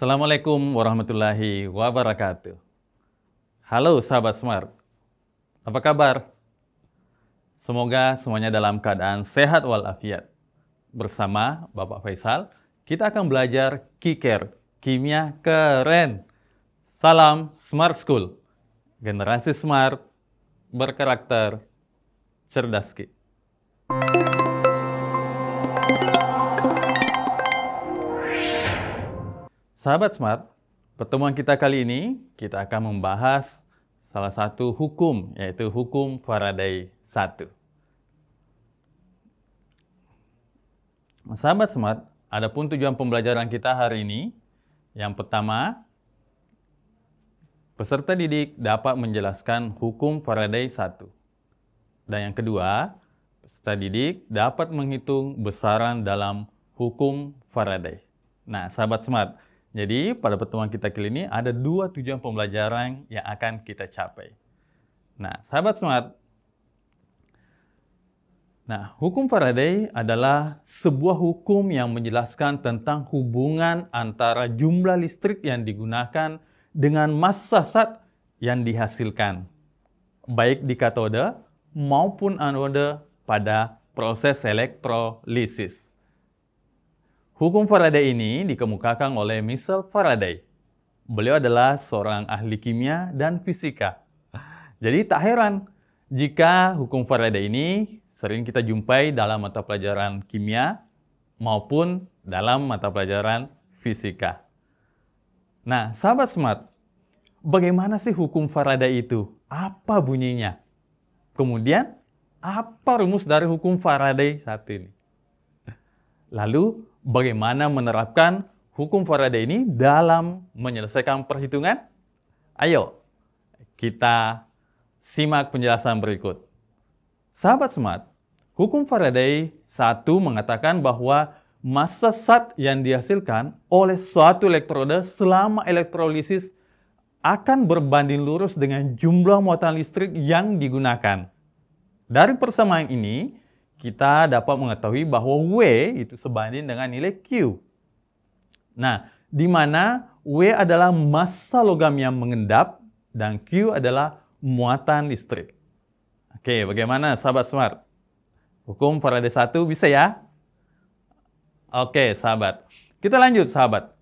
Assalamualaikum warahmatullahi wabarakatuh. Halo sahabat smart, apa kabar? Semoga semuanya dalam keadaan sehat walafiat. Bersama Bapak Faisal, kita akan belajar Kiker, kimia keren. Salam Smart School, generasi smart, berkarakter, cerdas. Sahabat Smart, pertemuan kita kali ini kita akan membahas salah satu hukum yaitu hukum Faraday 1. Sahabat Smart, adapun tujuan pembelajaran kita hari ini yang pertama peserta didik dapat menjelaskan hukum Faraday 1. Dan yang kedua, peserta didik dapat menghitung besaran dalam hukum Faraday. Nah, sahabat Smart, jadi pada pertemuan kita kali ini ada dua tujuan pembelajaran yang akan kita capai. Nah, sahabat smart, Nah, hukum Faraday adalah sebuah hukum yang menjelaskan tentang hubungan antara jumlah listrik yang digunakan dengan massa saat yang dihasilkan, baik di katode maupun anode pada proses elektrolisis. Hukum Faraday ini dikemukakan oleh Michel Faraday. Beliau adalah seorang ahli kimia dan fisika. Jadi tak heran jika hukum Faraday ini sering kita jumpai dalam mata pelajaran kimia maupun dalam mata pelajaran fisika. Nah, sahabat smart, bagaimana sih hukum Faraday itu? Apa bunyinya? Kemudian, apa rumus dari hukum Faraday saat ini? Lalu, bagaimana menerapkan hukum Faraday ini dalam menyelesaikan perhitungan? Ayo, kita simak penjelasan berikut. Sahabat smart, hukum Faraday satu mengatakan bahwa massa sat yang dihasilkan oleh suatu elektroda selama elektrolisis akan berbanding lurus dengan jumlah muatan listrik yang digunakan. Dari persamaan ini, kita dapat mengetahui bahwa W itu sebanding dengan nilai Q. Nah, di mana W adalah massa logam yang mengendap dan Q adalah muatan listrik. Oke, bagaimana sahabat smart? Hukum Faraday 1 bisa ya? Oke, sahabat. Kita lanjut, sahabat.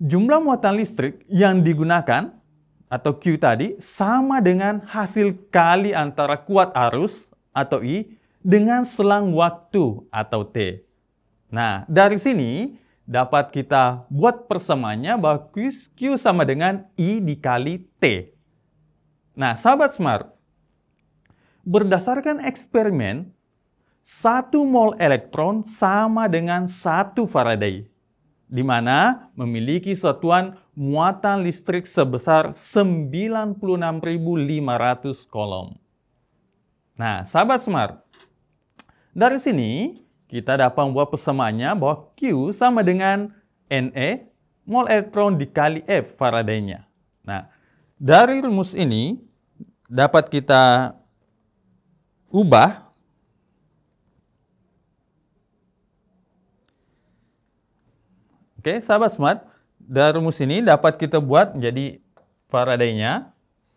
Jumlah muatan listrik yang digunakan atau Q tadi sama dengan hasil kali antara kuat arus atau I dengan selang waktu atau T. Nah, dari sini dapat kita buat persamaannya bahwa Q, sama dengan I dikali T. Nah, sahabat smart, berdasarkan eksperimen, satu mol elektron sama dengan satu Faraday, di mana memiliki satuan muatan listrik sebesar 96.500 kolom. Nah, sahabat Smart, dari sini kita dapat membuat persamaannya bahwa Q sama dengan Na e, mol elektron dikali F faraday Nah, dari rumus ini dapat kita ubah Oke, sahabat smart, dari rumus ini dapat kita buat menjadi faraday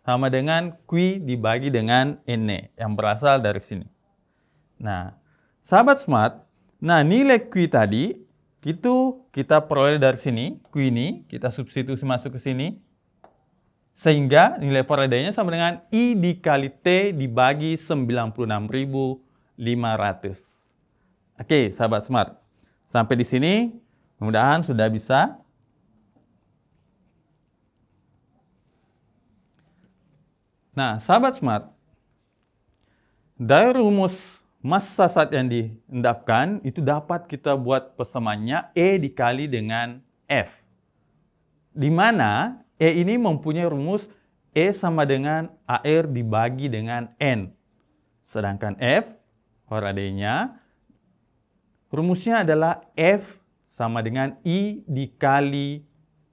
sama dengan q dibagi dengan n yang berasal dari sini. Nah, sahabat smart, nah nilai q tadi itu kita peroleh dari sini, Q ini kita substitusi masuk ke sini. Sehingga nilai peredainya sama dengan I dikali T dibagi 96.500. Oke, sahabat smart. Sampai di sini, mudah-mudahan sudah bisa Nah, sahabat smart, dari rumus massa saat yang diendapkan itu dapat kita buat persamaannya E dikali dengan F. Di mana E ini mempunyai rumus E sama dengan AR dibagi dengan N. Sedangkan F, horadenya, rumusnya adalah F sama dengan I dikali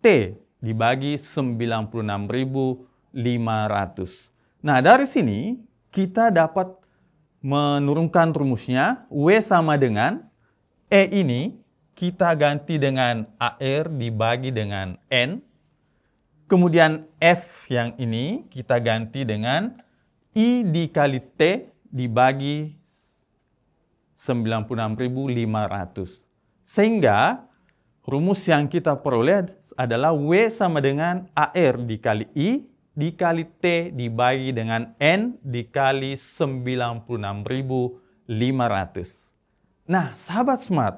T dibagi 96.500. Nah, dari sini kita dapat menurunkan rumusnya W sama dengan E ini kita ganti dengan AR dibagi dengan N. Kemudian F yang ini kita ganti dengan I dikali T dibagi 96.500. Sehingga rumus yang kita peroleh adalah W sama dengan AR dikali I dikali T dibagi dengan N dikali 96.500. Nah, sahabat smart,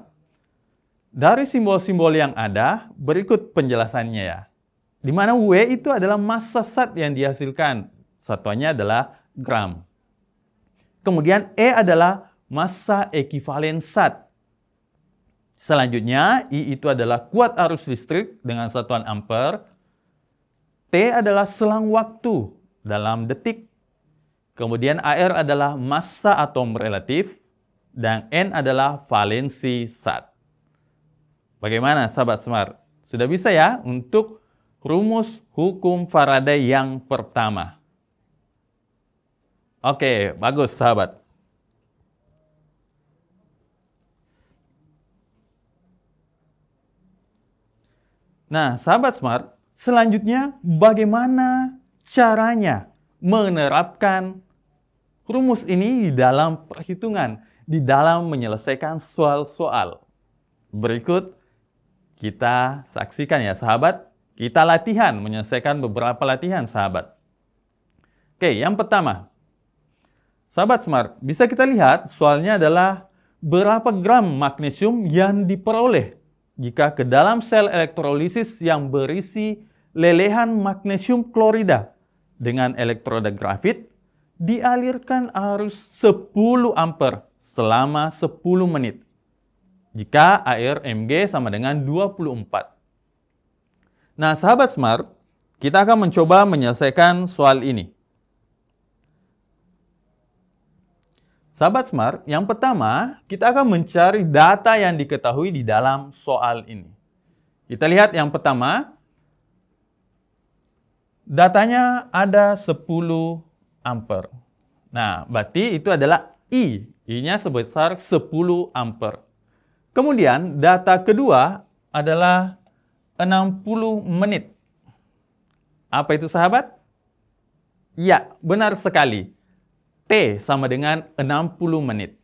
dari simbol-simbol yang ada, berikut penjelasannya ya. Di mana W itu adalah massa sat yang dihasilkan. Satuannya adalah gram. Kemudian E adalah massa ekivalen sat. Selanjutnya, I itu adalah kuat arus listrik dengan satuan ampere. T adalah selang waktu dalam detik. Kemudian AR adalah massa atom relatif dan N adalah valensi saat. Bagaimana sahabat Smart? Sudah bisa ya untuk rumus hukum Faraday yang pertama. Oke, bagus sahabat. Nah, sahabat Smart, Selanjutnya, bagaimana caranya menerapkan rumus ini di dalam perhitungan, di dalam menyelesaikan soal-soal. Berikut kita saksikan ya sahabat, kita latihan menyelesaikan beberapa latihan sahabat. Oke, yang pertama. Sahabat Smart, bisa kita lihat soalnya adalah berapa gram magnesium yang diperoleh jika ke dalam sel elektrolisis yang berisi lelehan magnesium klorida dengan elektroda grafit dialirkan arus 10 ampere selama 10 menit. Jika air Mg sama dengan 24. Nah, sahabat Smart, kita akan mencoba menyelesaikan soal ini. Sahabat Smart, yang pertama, kita akan mencari data yang diketahui di dalam soal ini. Kita lihat yang pertama, Datanya ada 10 ampere. Nah, berarti itu adalah I. I-nya sebesar 10 ampere. Kemudian data kedua adalah 60 menit. Apa itu sahabat? Ya, benar sekali. T sama dengan 60 menit.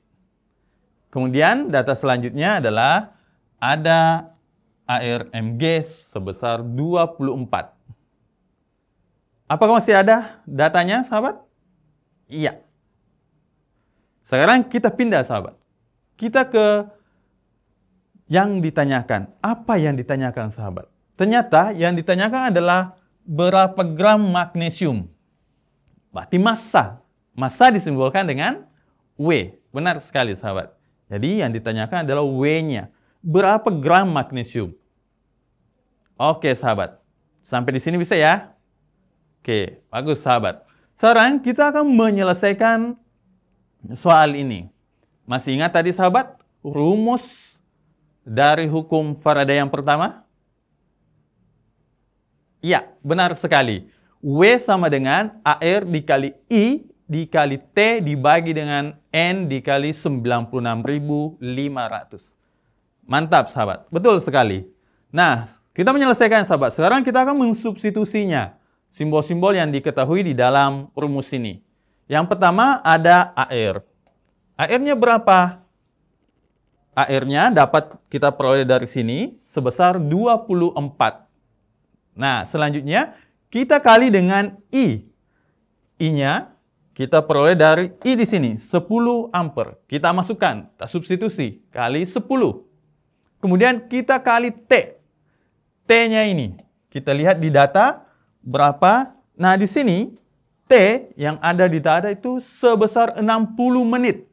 Kemudian data selanjutnya adalah ada ARMG sebesar 24. Apakah masih ada datanya, sahabat? Iya. Sekarang kita pindah, sahabat. Kita ke yang ditanyakan. Apa yang ditanyakan, sahabat? Ternyata yang ditanyakan adalah berapa gram magnesium. Berarti massa. Massa disimbolkan dengan W. Benar sekali, sahabat. Jadi yang ditanyakan adalah W-nya. Berapa gram magnesium? Oke, sahabat. Sampai di sini bisa ya? Oke, bagus sahabat. Sekarang kita akan menyelesaikan soal ini. Masih ingat tadi sahabat, rumus dari hukum Faraday yang pertama? Ya, benar sekali. W sama dengan AR dikali I dikali T dibagi dengan N dikali 96.500. Mantap sahabat, betul sekali. Nah, kita menyelesaikan sahabat. Sekarang kita akan mensubstitusinya simbol-simbol yang diketahui di dalam rumus ini. Yang pertama ada AR. AR-nya berapa? AR-nya dapat kita peroleh dari sini sebesar 24. Nah, selanjutnya kita kali dengan I. I-nya kita peroleh dari I di sini, 10 ampere. Kita masukkan, kita substitusi, kali 10. Kemudian kita kali T. T-nya ini, kita lihat di data, berapa? Nah, di sini T yang ada di dada itu sebesar 60 menit.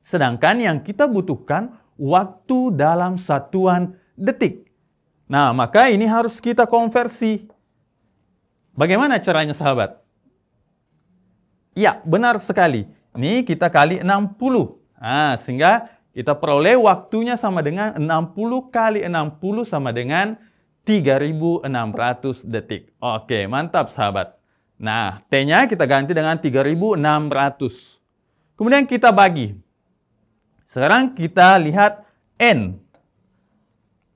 Sedangkan yang kita butuhkan waktu dalam satuan detik. Nah, maka ini harus kita konversi. Bagaimana caranya sahabat? Ya, benar sekali. Ini kita kali 60. Nah, sehingga kita peroleh waktunya sama dengan 60 kali 60 sama dengan 3600 detik. Oke, mantap sahabat. Nah, T-nya kita ganti dengan 3600. Kemudian kita bagi. Sekarang kita lihat N.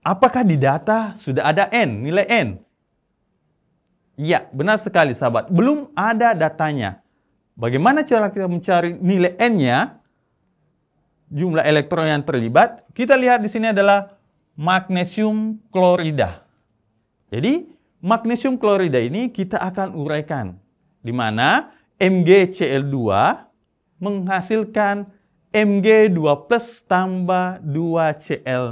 Apakah di data sudah ada N, nilai N? Iya, benar sekali sahabat. Belum ada datanya. Bagaimana cara kita mencari nilai N-nya? Jumlah elektron yang terlibat. Kita lihat di sini adalah magnesium klorida. Jadi magnesium klorida ini kita akan uraikan di mana MgCl2 menghasilkan Mg2 plus tambah 2Cl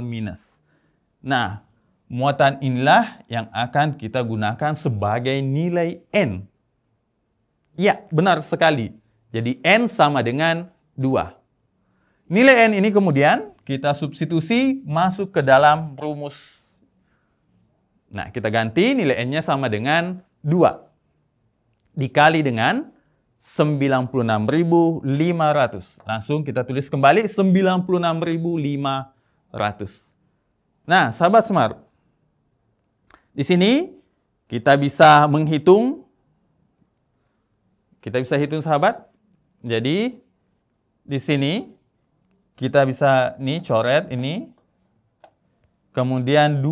Nah, muatan inilah yang akan kita gunakan sebagai nilai N. Ya, benar sekali. Jadi N sama dengan 2. Nilai N ini kemudian kita substitusi masuk ke dalam rumus Nah, kita ganti nilai n-nya sama dengan 2. Dikali dengan 96.500. Langsung kita tulis kembali 96.500. Nah, sahabat Smart. Di sini kita bisa menghitung kita bisa hitung sahabat. Jadi di sini kita bisa nih coret ini. Kemudian 2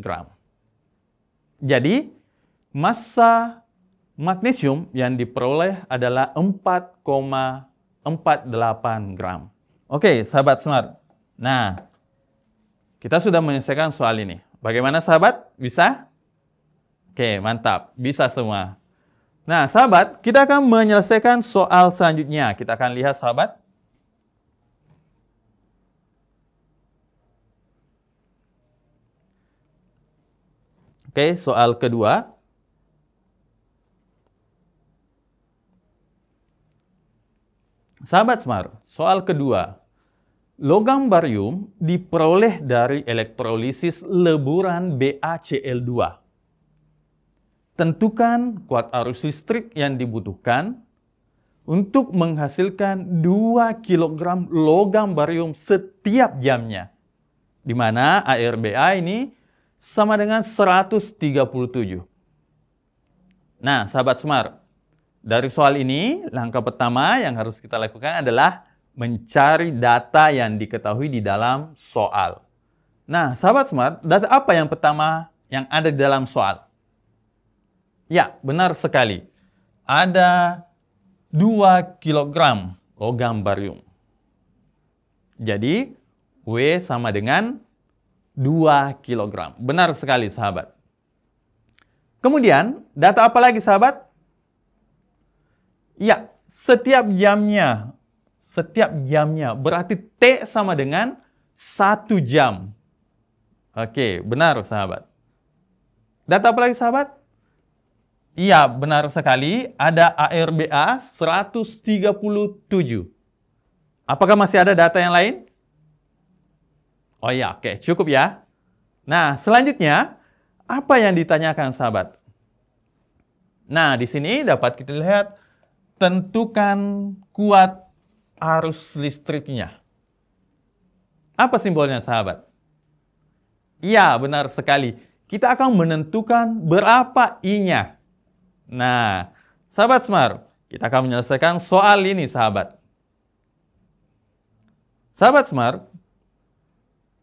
gram. Jadi, massa magnesium yang diperoleh adalah 4,48 gram. Oke, sahabat smart. Nah, kita sudah menyelesaikan soal ini. Bagaimana sahabat? Bisa? Oke, mantap. Bisa semua. Nah, sahabat, kita akan menyelesaikan soal selanjutnya. Kita akan lihat, sahabat. Oke, soal kedua. Sahabat Smart, soal kedua. Logam barium diperoleh dari elektrolisis leburan BaCl2. Tentukan kuat arus listrik yang dibutuhkan untuk menghasilkan 2 kg logam barium setiap jamnya. Di mana ARBA ini sama dengan 137. Nah, sahabat smart dari soal ini, langkah pertama yang harus kita lakukan adalah mencari data yang diketahui di dalam soal. Nah, sahabat smart, data apa yang pertama yang ada di dalam soal? Ya, benar sekali. Ada 2 kg logam barium. Jadi, W sama dengan 2 kg. Benar sekali sahabat. Kemudian, data apa lagi sahabat? Ya, setiap jamnya, setiap jamnya berarti T sama dengan 1 jam. Oke, benar sahabat. Data apa lagi sahabat? Iya, benar sekali. Ada ARBA 137. Apakah masih ada data yang lain? Oh iya, oke, cukup ya. Nah, selanjutnya, apa yang ditanyakan sahabat? Nah, di sini dapat kita lihat, tentukan kuat arus listriknya. Apa simbolnya sahabat? Iya, benar sekali. Kita akan menentukan berapa I-nya. Nah, sahabat Smart, kita akan menyelesaikan soal ini sahabat. Sahabat Smart,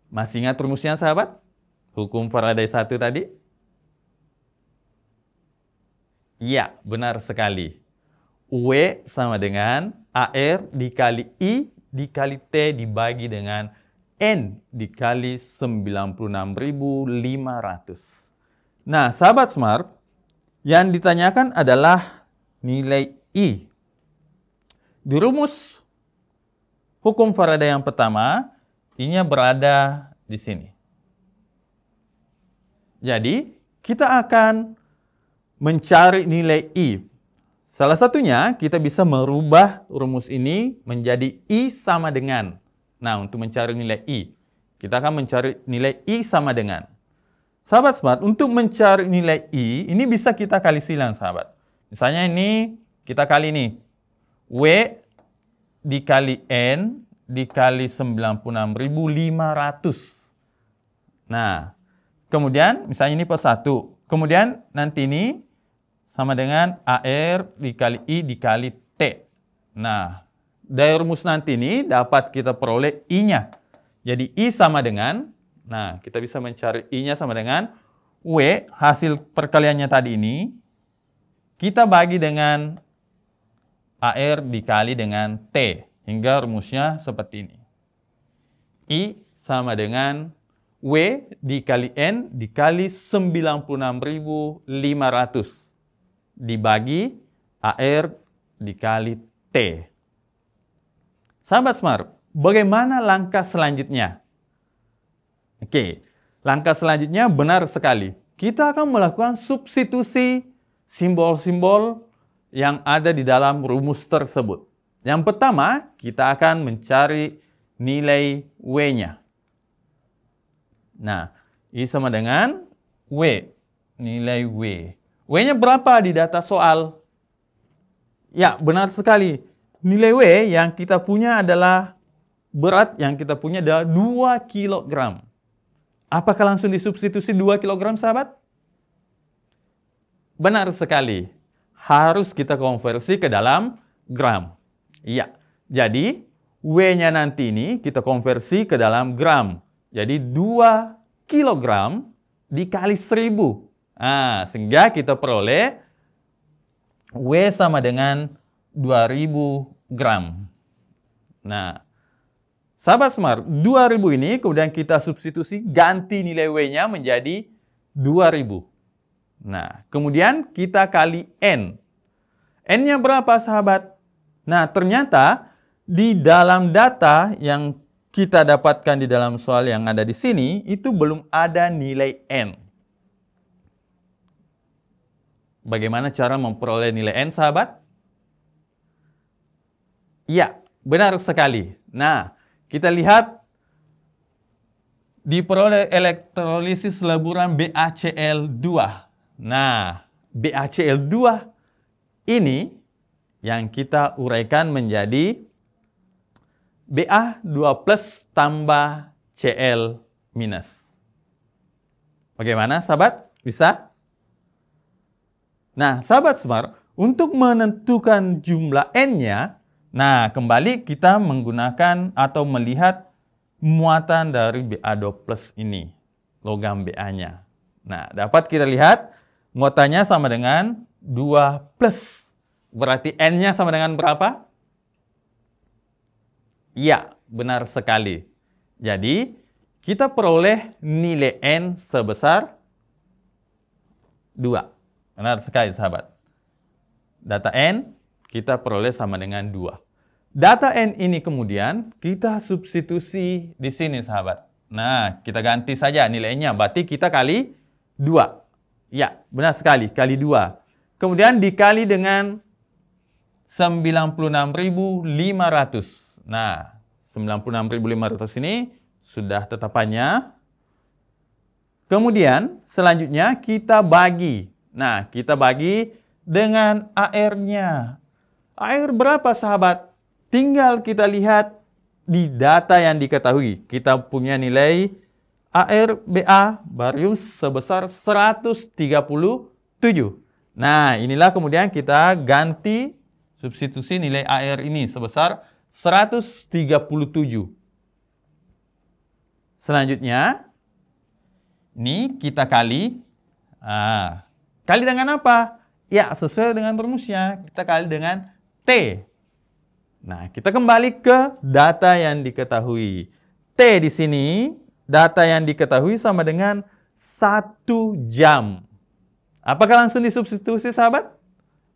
masih ingat rumusnya sahabat? Hukum Faraday satu tadi? Ya benar sekali. W sama dengan AR dikali I dikali T dibagi dengan N dikali 96.500. Nah, sahabat smart, yang ditanyakan adalah nilai I. Di rumus hukum Faraday yang pertama, I-nya berada di sini. Jadi, kita akan mencari nilai I. Salah satunya, kita bisa merubah rumus ini menjadi I sama dengan. Nah, untuk mencari nilai I, kita akan mencari nilai I sama dengan. Sahabat smart, untuk mencari nilai I, ini bisa kita kali silang, sahabat. Misalnya ini, kita kali ini. W dikali N dikali 96.500. Nah, kemudian misalnya ini plus 1. Kemudian nanti ini sama dengan AR dikali I dikali T. Nah, dari rumus nanti ini dapat kita peroleh I-nya. Jadi I sama dengan, nah kita bisa mencari I-nya sama dengan W, hasil perkaliannya tadi ini, kita bagi dengan AR dikali dengan T. Hingga rumusnya seperti ini. I sama dengan W dikali N dikali 96.500 dibagi AR dikali T. Sahabat Smart, bagaimana langkah selanjutnya? Oke, langkah selanjutnya benar sekali. Kita akan melakukan substitusi simbol-simbol yang ada di dalam rumus tersebut. Yang pertama, kita akan mencari nilai W-nya. Nah, I sama dengan W. Nilai W. W-nya berapa di data soal? Ya, benar sekali. Nilai W yang kita punya adalah berat yang kita punya adalah 2 kg. Apakah langsung disubstitusi 2 kg, sahabat? Benar sekali. Harus kita konversi ke dalam gram. Iya. Jadi W-nya nanti ini kita konversi ke dalam gram. Jadi 2 kilogram dikali 1000. Nah, sehingga kita peroleh W sama dengan 2000 gram. Nah, sahabat smart, 2000 ini kemudian kita substitusi ganti nilai W-nya menjadi 2000. Nah, kemudian kita kali N. N-nya berapa sahabat? Nah, ternyata di dalam data yang kita dapatkan di dalam soal yang ada di sini, itu belum ada nilai N. Bagaimana cara memperoleh nilai N, sahabat? ya benar sekali. Nah, kita lihat diperoleh elektrolisis leburan BACL2. Nah, BACL2 ini yang kita uraikan menjadi BA2 plus tambah CL minus. Bagaimana sahabat? Bisa? Nah, sahabat Smart, untuk menentukan jumlah N-nya, nah kembali kita menggunakan atau melihat muatan dari BA2 plus ini, logam BA-nya. Nah, dapat kita lihat muatannya sama dengan 2 plus Berarti N-nya sama dengan berapa? Ya, benar sekali. Jadi, kita peroleh nilai N sebesar 2. Benar sekali, sahabat. Data N kita peroleh sama dengan 2. Data N ini kemudian kita substitusi di sini, sahabat. Nah, kita ganti saja nilainya. Berarti kita kali 2. Ya, benar sekali, kali 2. Kemudian dikali dengan 96.500. Nah, 96.500 ini sudah tetapannya. Kemudian selanjutnya kita bagi. Nah, kita bagi dengan AR-nya. AR berapa sahabat? Tinggal kita lihat di data yang diketahui. Kita punya nilai ARBA barium sebesar 137. Nah, inilah kemudian kita ganti Substitusi nilai AR ini sebesar 137. Selanjutnya, ini kita kali. Ah, kali dengan apa? Ya, sesuai dengan rumusnya. Kita kali dengan T. Nah, kita kembali ke data yang diketahui. T di sini, data yang diketahui sama dengan satu jam. Apakah langsung disubstitusi, sahabat?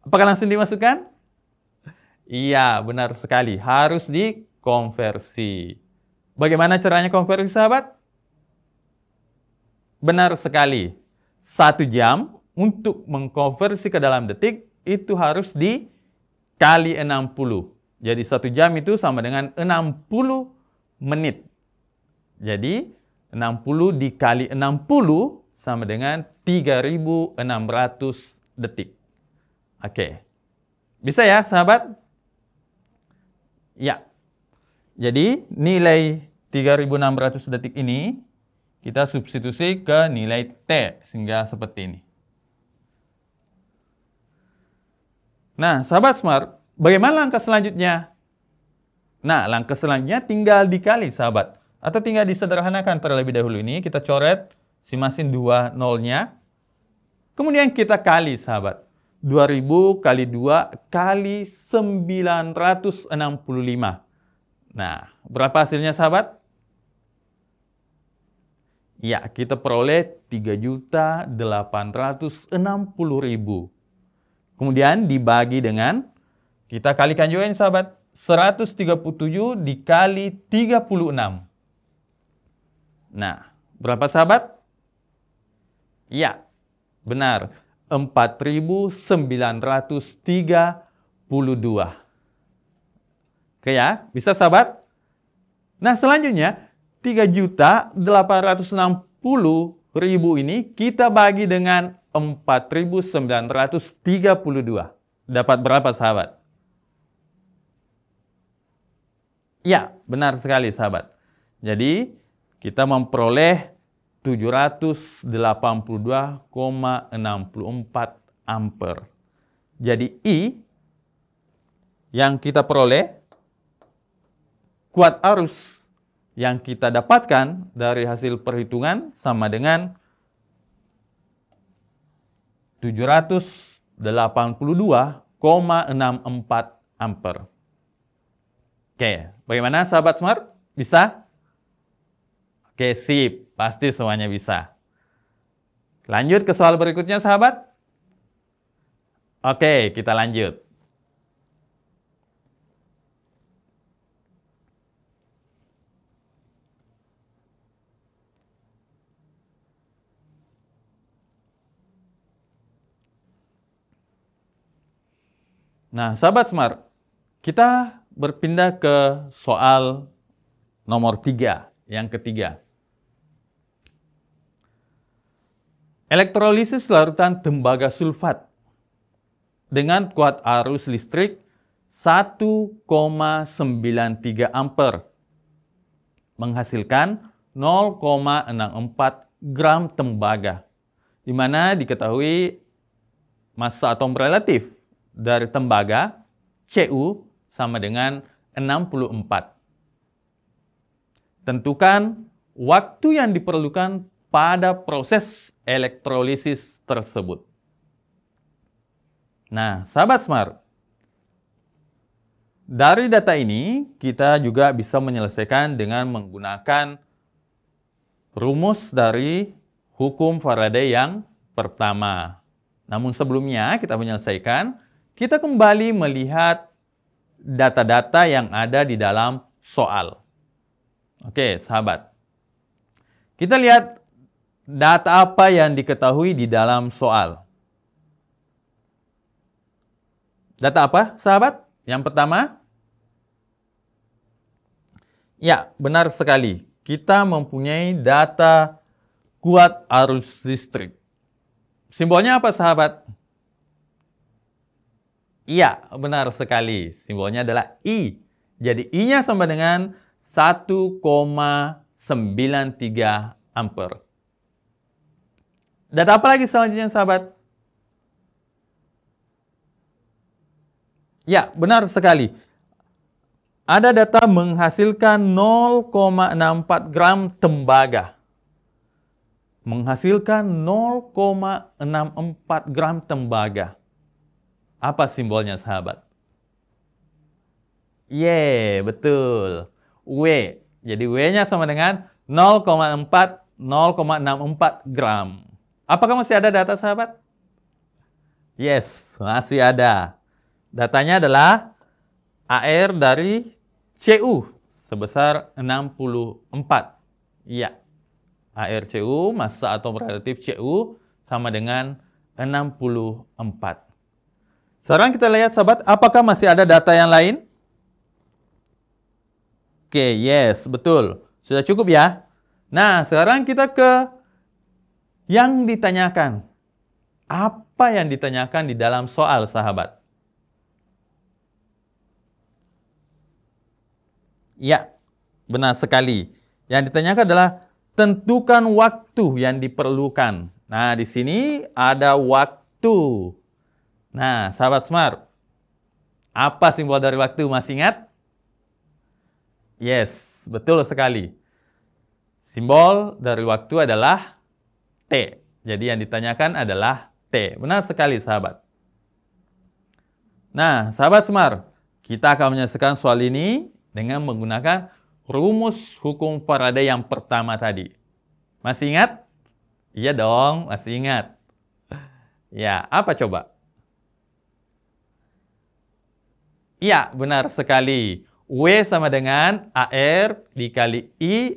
Apakah langsung dimasukkan? Iya, benar sekali. Harus dikonversi. Bagaimana caranya konversi, sahabat? Benar sekali. Satu jam untuk mengkonversi ke dalam detik itu harus dikali 60. Jadi satu jam itu sama dengan 60 menit. Jadi 60 dikali 60 sama dengan 3600 detik. Oke. Bisa ya, sahabat? Ya. Jadi nilai 3600 detik ini kita substitusi ke nilai T sehingga seperti ini. Nah, sahabat smart, bagaimana langkah selanjutnya? Nah, langkah selanjutnya tinggal dikali, sahabat. Atau tinggal disederhanakan terlebih dahulu ini. Kita coret si masing dua nolnya. Kemudian kita kali, sahabat. 2000 kali 2 kali 965. Nah, berapa hasilnya sahabat? Ya, kita peroleh 3.860.000. Kemudian dibagi dengan, kita kalikan juga ini sahabat, 137 dikali 36. Nah, berapa sahabat? Ya, benar. 4932. Oke ya, bisa sahabat? Nah selanjutnya 3 juta 860 ribu ini kita bagi dengan 4932. Dapat berapa sahabat? Ya, benar sekali sahabat. Jadi kita memperoleh 782,64 ampere. Jadi I yang kita peroleh kuat arus yang kita dapatkan dari hasil perhitungan sama dengan 782,64 ampere. Oke, bagaimana sahabat smart? Bisa? Oke, sip. Pasti semuanya bisa. Lanjut ke soal berikutnya, sahabat. Oke, kita lanjut. Nah, sahabat Smart, kita berpindah ke soal nomor tiga. Yang ketiga, elektrolisis larutan tembaga sulfat dengan kuat arus listrik 1,93 ampere menghasilkan 0,64 gram tembaga di mana diketahui massa atom relatif dari tembaga Cu sama dengan 64 Tentukan waktu yang diperlukan pada proses elektrolisis tersebut. Nah, sahabat Smart, dari data ini kita juga bisa menyelesaikan dengan menggunakan rumus dari hukum Faraday yang pertama. Namun sebelumnya kita menyelesaikan, kita kembali melihat data-data yang ada di dalam soal. Oke, sahabat. Kita lihat data apa yang diketahui di dalam soal. Data apa, sahabat? Yang pertama, ya, benar sekali. Kita mempunyai data kuat arus listrik. Simbolnya apa, sahabat? Iya, benar sekali. Simbolnya adalah I. Jadi I-nya sama dengan 1,93 ampere. Data apa lagi selanjutnya sahabat? Ya, benar sekali. Ada data menghasilkan 0,64 gram tembaga. Menghasilkan 0,64 gram tembaga. Apa simbolnya sahabat? Yeay, betul. W. Jadi W-nya sama dengan 0,4 0,64 gram. Apakah masih ada data sahabat? Yes, masih ada. Datanya adalah AR dari CU sebesar 64. Iya. Cu, massa atom relatif CU sama dengan 64. Sekarang kita lihat sahabat, apakah masih ada data yang lain? Oke, yes, betul. Sudah cukup ya? Nah, sekarang kita ke yang ditanyakan. Apa yang ditanyakan di dalam soal, sahabat? Ya, benar sekali. Yang ditanyakan adalah tentukan waktu yang diperlukan. Nah, di sini ada waktu. Nah, sahabat smart, apa simbol dari waktu? Masih ingat? Yes, betul sekali. Simbol dari waktu adalah T. Jadi yang ditanyakan adalah T. Benar sekali sahabat. Nah, sahabat Smart, kita akan menyelesaikan soal ini dengan menggunakan rumus hukum Faraday yang pertama tadi. Masih ingat? Iya dong, masih ingat. Ya, apa coba? Iya, benar sekali. W sama dengan AR dikali I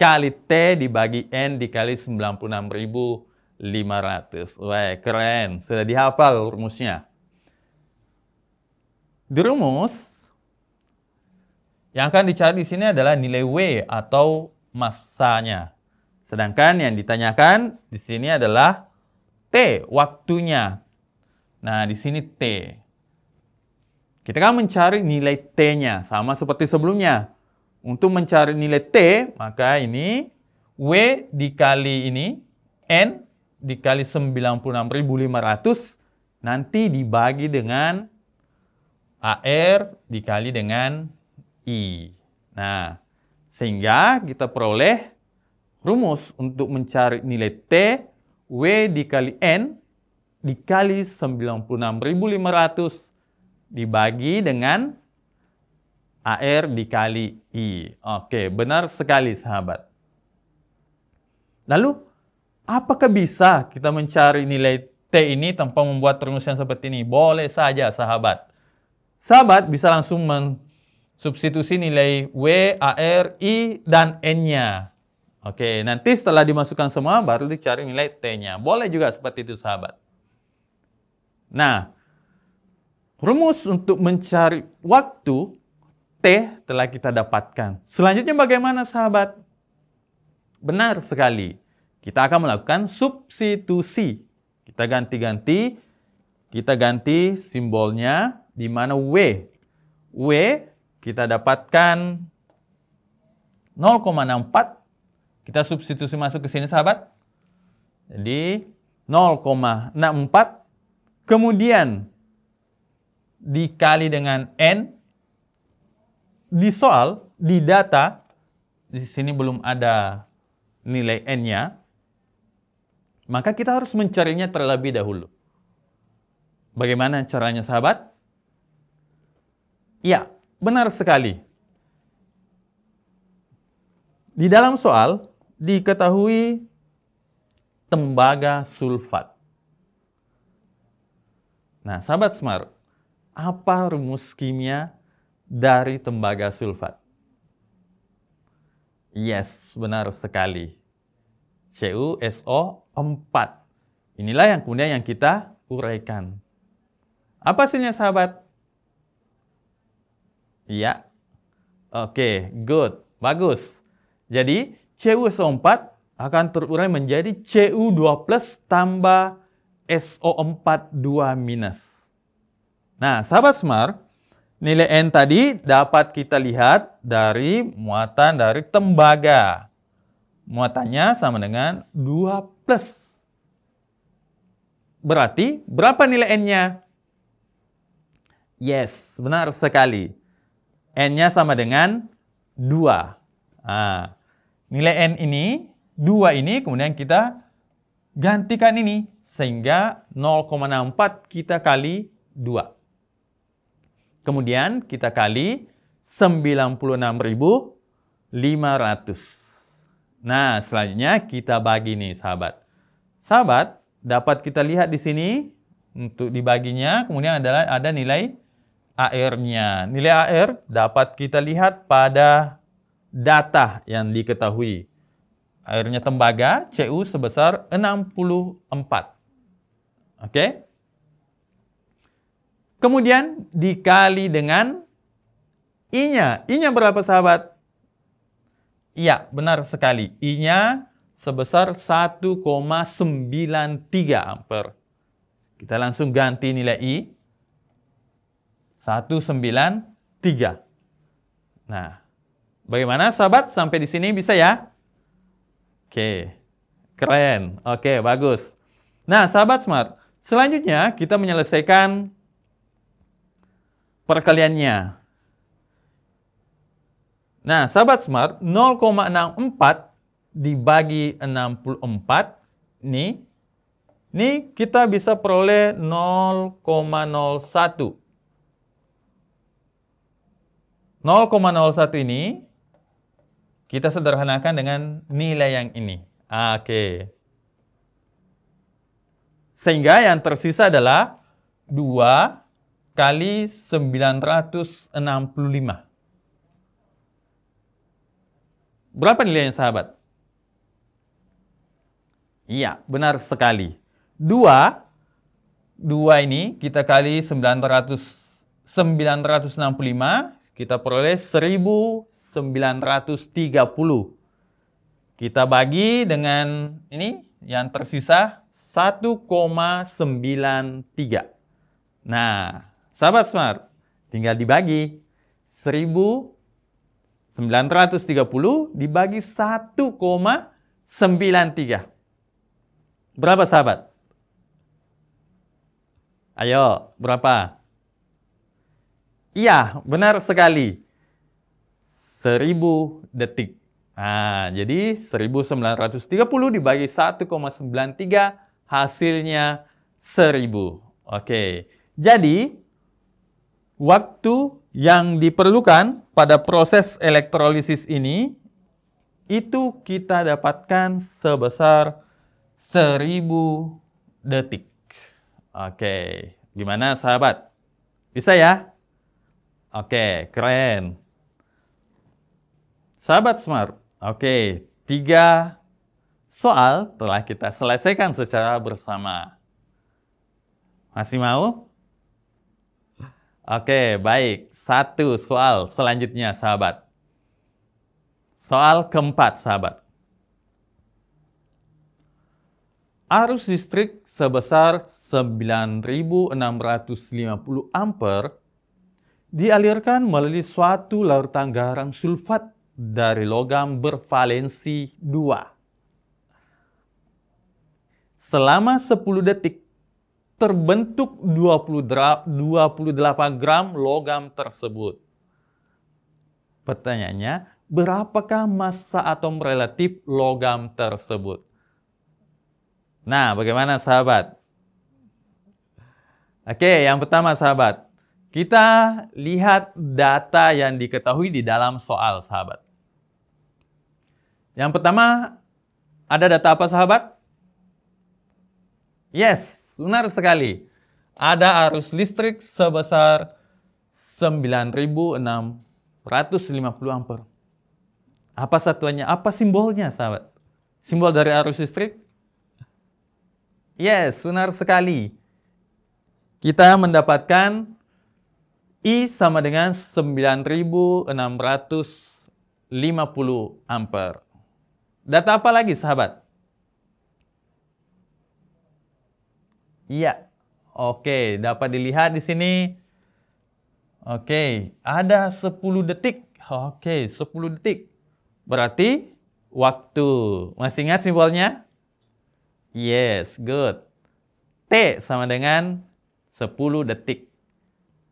kali T dibagi N dikali 96.500. Wah, keren. Sudah dihafal rumusnya. Di rumus, yang akan dicari di sini adalah nilai W atau massanya. Sedangkan yang ditanyakan di sini adalah T, waktunya. Nah, di sini T. Kita kan mencari nilai T-nya, sama seperti sebelumnya. Untuk mencari nilai T, maka ini W dikali ini, N dikali 96.500, nanti dibagi dengan AR dikali dengan I. Nah, sehingga kita peroleh rumus untuk mencari nilai T, W dikali N dikali 96.500 dibagi dengan AR dikali I. Oke, benar sekali sahabat. Lalu, apakah bisa kita mencari nilai T ini tanpa membuat perumusan seperti ini? Boleh saja sahabat. Sahabat bisa langsung mensubstitusi nilai W, AR, I, dan N-nya. Oke, nanti setelah dimasukkan semua baru dicari nilai T-nya. Boleh juga seperti itu sahabat. Nah, Rumus untuk mencari waktu T telah kita dapatkan. Selanjutnya bagaimana sahabat? Benar sekali. Kita akan melakukan substitusi. Kita ganti-ganti. Kita ganti simbolnya di mana W. W kita dapatkan 0,64. Kita substitusi masuk ke sini sahabat. Jadi 0,64. Kemudian dikali dengan n di soal di data di sini belum ada nilai n-nya maka kita harus mencarinya terlebih dahulu. Bagaimana caranya sahabat? Ya, benar sekali. Di dalam soal diketahui tembaga sulfat. Nah, sahabat smart, apa rumus kimia dari tembaga sulfat? Yes, benar sekali. CuSO4. Inilah yang kemudian yang kita uraikan. Apa hasilnya sahabat? Iya. Oke, okay, good. Bagus. Jadi CuSO4 akan terurai menjadi Cu2 plus tambah SO4 2 minus. Nah, sahabat Smart, nilai N tadi dapat kita lihat dari muatan dari tembaga. Muatannya sama dengan 2 plus. Berarti berapa nilai N-nya? Yes, benar sekali. N-nya sama dengan 2. Nah, nilai N ini, 2 ini kemudian kita gantikan ini. Sehingga 0,64 kita kali 2. Kemudian kita kali 96.500. Nah, selanjutnya kita bagi nih sahabat. Sahabat, dapat kita lihat di sini untuk dibaginya, kemudian adalah ada nilai AR-nya. Nilai AR dapat kita lihat pada data yang diketahui. AR-nya tembaga, CU sebesar 64. Oke. Okay? Kemudian dikali dengan I-nya. I-nya berapa sahabat? Iya, benar sekali. I-nya sebesar 1,93 ampere. Kita langsung ganti nilai I. 193. Nah, bagaimana sahabat? Sampai di sini bisa ya? Oke, keren. Oke, bagus. Nah, sahabat smart, selanjutnya kita menyelesaikan perkaliannya. Nah, sahabat smart, 0,64 dibagi 64, nih, nih kita bisa peroleh 0,01. 0,01 ini kita sederhanakan dengan nilai yang ini. Ah, oke. Sehingga yang tersisa adalah 2 kali 965. Berapa nilainya sahabat? Iya, benar sekali. Dua, dua ini kita kali 900, 965, kita peroleh 1930. Kita bagi dengan ini yang tersisa 1,93. Nah, Sahabat Smart, tinggal dibagi 1930 dibagi 1,93. Berapa sahabat? Ayo, berapa? Iya, benar sekali. 1000 detik. Nah, jadi 1930 dibagi 1,93 hasilnya 1000. Oke. Jadi waktu yang diperlukan pada proses elektrolisis ini itu kita dapatkan sebesar 1000 detik. Oke, gimana sahabat? Bisa ya? Oke, keren. Sahabat Smart, oke, tiga soal telah kita selesaikan secara bersama. Masih mau? Oke, baik. Satu soal selanjutnya, sahabat. Soal keempat, sahabat. Arus listrik sebesar 9.650 ampere dialirkan melalui suatu larutan garam sulfat dari logam bervalensi 2. Selama 10 detik terbentuk 28 gram logam tersebut. Pertanyaannya, berapakah massa atom relatif logam tersebut? Nah, bagaimana sahabat? Oke, yang pertama sahabat, kita lihat data yang diketahui di dalam soal sahabat. Yang pertama, ada data apa sahabat? Yes, Benar sekali. Ada arus listrik sebesar 9.650 ampere. Apa satuannya? Apa simbolnya, sahabat? Simbol dari arus listrik? Yes, benar sekali. Kita mendapatkan I sama dengan 9.650 ampere. Data apa lagi, sahabat? Iya. Oke, dapat dilihat di sini. Oke, ada 10 detik. Oke, 10 detik. Berarti waktu. Masih ingat simbolnya? Yes, good. T sama dengan 10 detik.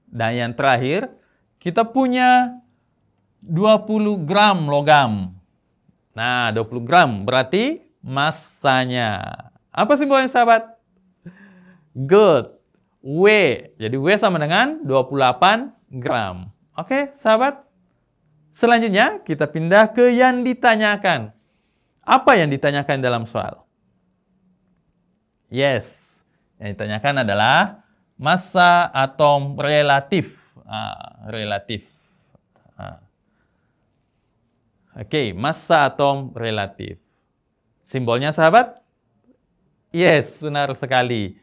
Dan yang terakhir, kita punya 20 gram logam. Nah, 20 gram berarti masanya. Apa simbolnya sahabat? good W. Jadi W sama dengan 28 gram. Oke, sahabat. Selanjutnya kita pindah ke yang ditanyakan. Apa yang ditanyakan dalam soal? Yes, yang ditanyakan adalah massa atom relatif. Ah, relatif. Ah. Oke, okay, massa atom relatif. Simbolnya sahabat? Yes, benar sekali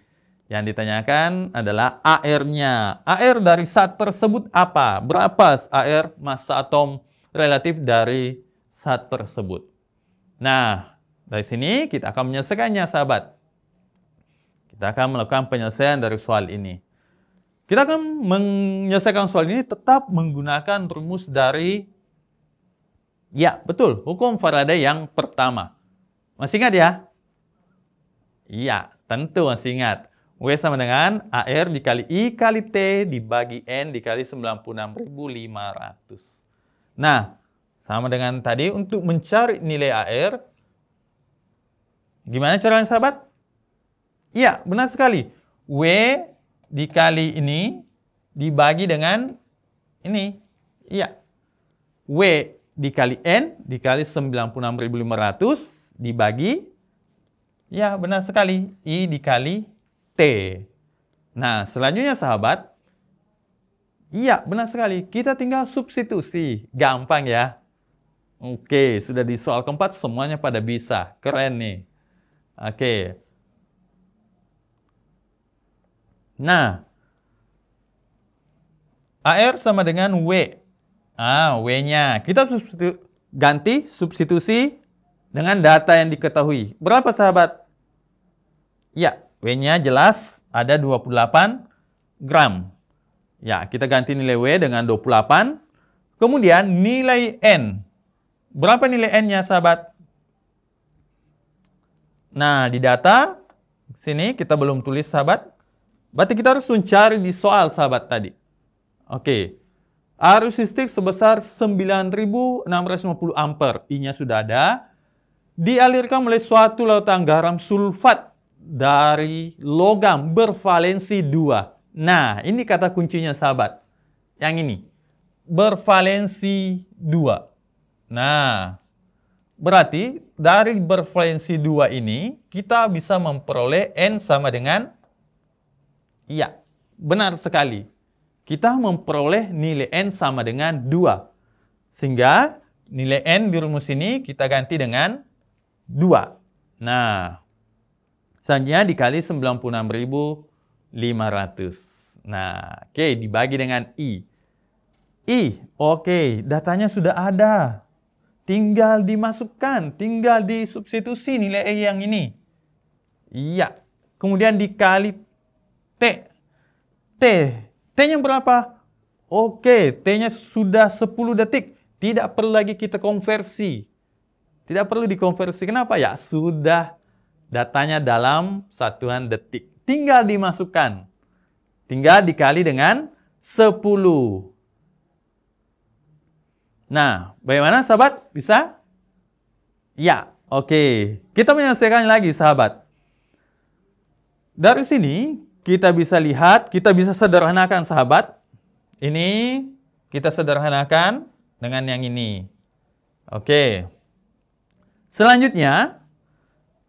yang ditanyakan adalah AR-nya. AR dari saat tersebut apa? Berapa AR massa atom relatif dari saat tersebut? Nah, dari sini kita akan menyelesaikannya, sahabat. Kita akan melakukan penyelesaian dari soal ini. Kita akan menyelesaikan soal ini tetap menggunakan rumus dari, ya betul, hukum Faraday yang pertama. Masih ingat ya? Iya, tentu masih ingat. W sama dengan AR dikali I kali T dibagi N dikali 96.500. Nah, sama dengan tadi untuk mencari nilai AR, gimana caranya sahabat? Iya, benar sekali. W dikali ini dibagi dengan ini. Iya. W dikali N dikali 96.500 dibagi. Ya, benar sekali. I dikali Nah, selanjutnya sahabat, iya benar sekali, kita tinggal substitusi. Gampang ya. Oke, sudah di soal keempat semuanya pada bisa. Keren nih. Oke. Nah, AR sama dengan W. Ah, W-nya. Kita substitu ganti substitusi dengan data yang diketahui. Berapa sahabat? Ya, W-nya jelas ada 28 gram. Ya, kita ganti nilai W dengan 28. Kemudian nilai N. Berapa nilai N-nya, sahabat? Nah, di data sini kita belum tulis, sahabat. Berarti kita harus mencari di soal, sahabat, tadi. Oke. Arus listrik sebesar 9.650 ampere. I-nya sudah ada. Dialirkan oleh suatu lautan garam sulfat dari logam bervalensi 2. Nah, ini kata kuncinya sahabat. Yang ini. Bervalensi 2. Nah, berarti dari bervalensi 2 ini kita bisa memperoleh N sama dengan Iya, benar sekali. Kita memperoleh nilai N sama dengan 2. Sehingga nilai N di rumus ini kita ganti dengan 2. Nah, Selanjutnya dikali 96.500. Nah, oke, okay, dibagi dengan I. I, oke, okay, datanya sudah ada. Tinggal dimasukkan, tinggal disubstitusi nilai E yang ini. Iya. Kemudian dikali T. T. T-nya berapa? Oke, okay, T-nya sudah 10 detik. Tidak perlu lagi kita konversi. Tidak perlu dikonversi. Kenapa? Ya, sudah datanya dalam satuan detik. Tinggal dimasukkan. Tinggal dikali dengan 10. Nah, bagaimana sahabat? Bisa? Ya, oke. Kita menyelesaikan lagi sahabat. Dari sini kita bisa lihat, kita bisa sederhanakan sahabat. Ini kita sederhanakan dengan yang ini. Oke. Selanjutnya,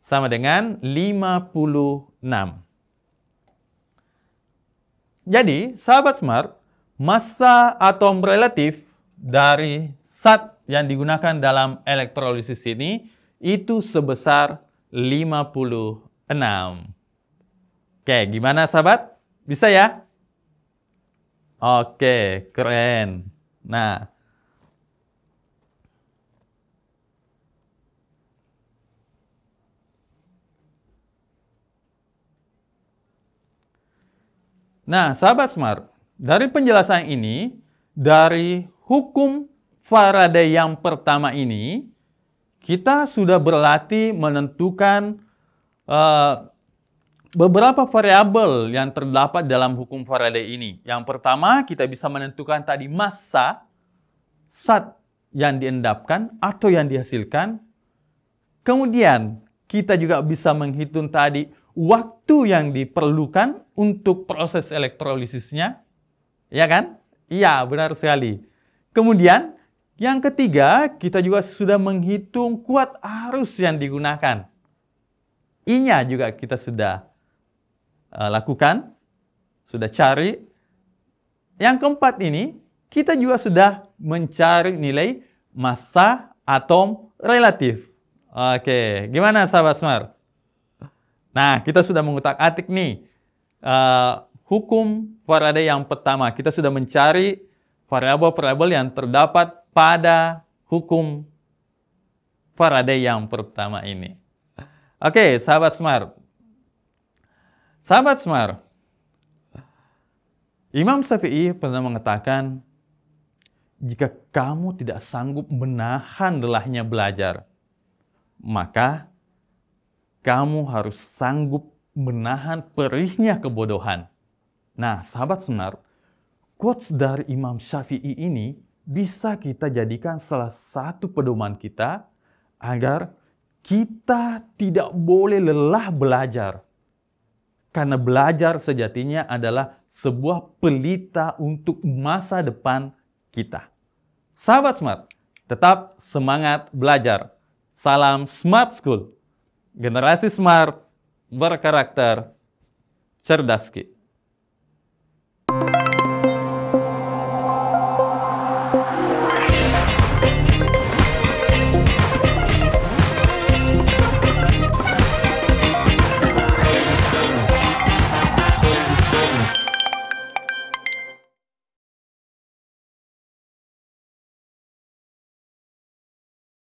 sama dengan 56. Jadi, sahabat smart, massa atom relatif dari zat yang digunakan dalam elektrolisis ini itu sebesar 56. Oke, gimana sahabat? Bisa ya? Oke, keren. Nah, Nah, sahabat Smart, dari penjelasan ini, dari hukum Faraday yang pertama ini, kita sudah berlatih menentukan uh, beberapa variabel yang terdapat dalam hukum Faraday ini. Yang pertama, kita bisa menentukan tadi massa saat yang diendapkan atau yang dihasilkan. Kemudian, kita juga bisa menghitung tadi waktu yang diperlukan untuk proses elektrolisisnya, ya kan? Iya, benar sekali. Kemudian, yang ketiga, kita juga sudah menghitung kuat arus yang digunakan. I-nya juga kita sudah uh, lakukan, sudah cari. Yang keempat ini, kita juga sudah mencari nilai massa atom relatif. Oke, gimana sahabat Smart? Nah, kita sudah mengutak-atik nih uh, hukum Faraday yang pertama. Kita sudah mencari variabel-variabel yang terdapat pada hukum Faraday yang pertama ini. Oke, okay, sahabat Smart. Sahabat Smart, Imam Syafi'i pernah mengatakan, jika kamu tidak sanggup menahan lelahnya belajar, maka kamu harus sanggup menahan perihnya kebodohan. Nah, sahabat senar, quotes dari Imam Syafi'i ini bisa kita jadikan salah satu pedoman kita agar kita tidak boleh lelah belajar. Karena belajar sejatinya adalah sebuah pelita untuk masa depan kita. Sahabat Smart, tetap semangat belajar. Salam Smart School. Generasi smart berkarakter cerdas. Ki.